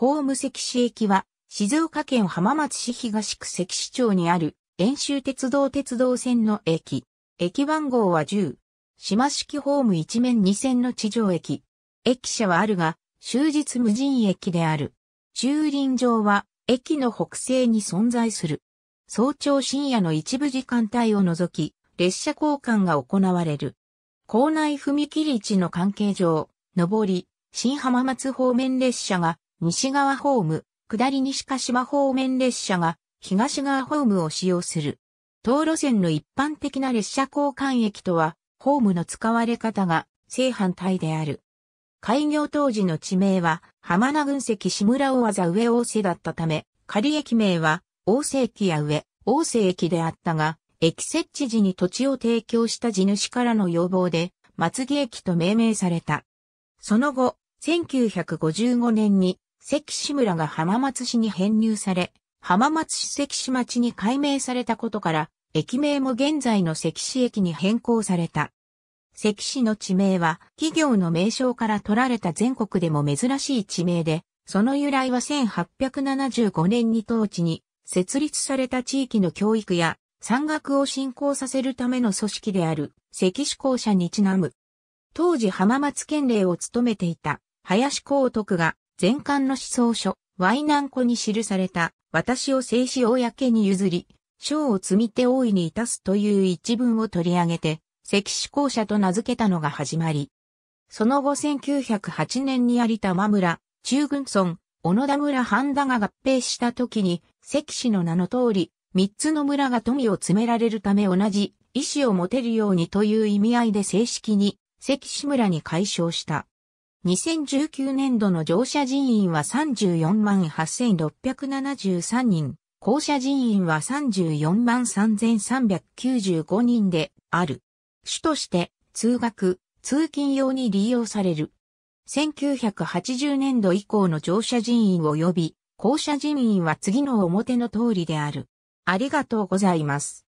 ホーム関市駅は、静岡県浜松市東区関市町にある、遠州鉄道鉄道線の駅。駅番号は10。島式ホーム一面2線の地上駅。駅舎はあるが、終日無人駅である。駐輪場は、駅の北西に存在する。早朝深夜の一部時間帯を除き、列車交換が行われる。校内踏切位置の関係上、上り、新浜松方面列車が西側ホーム、下り西鹿島方面列車が東側ホームを使用する。道路線の一般的な列車交換駅とは、ホームの使われ方が正反対である。開業当時の地名は、浜名群石志村大技上大瀬だったため、仮駅名は、大瀬駅や上、大瀬駅であったが、駅設置時に土地を提供した地主からの要望で、松木駅と命名された。その後、1955年に関市村が浜松市に編入され、浜松市関市町に改名されたことから、駅名も現在の関市駅に変更された。関市の地名は企業の名称から取られた全国でも珍しい地名で、その由来は1875年に当地に設立された地域の教育や山岳を振興させるための組織である関市校舎にちなむ。当時浜松県令を務めていた林光徳が全巻の思想書、ワイナンコに記された、私を静止公に譲り、章を積み手大いにいたすという一文を取り上げて、赤志校舎と名付けたのが始まり。その後1908年に有田間村、中軍村、小野田村半田が合併した時に、関子の名の通り、三つの村が富を詰められるため同じ意志を持てるようにという意味合いで正式に関子村に解消した。2019年度の乗車人員は34万8673人、降車人員は34万3395人である。主として通学、通勤用に利用される。1980年度以降の乗車人員及び降車人員は次の表の通りである。ありがとうございます。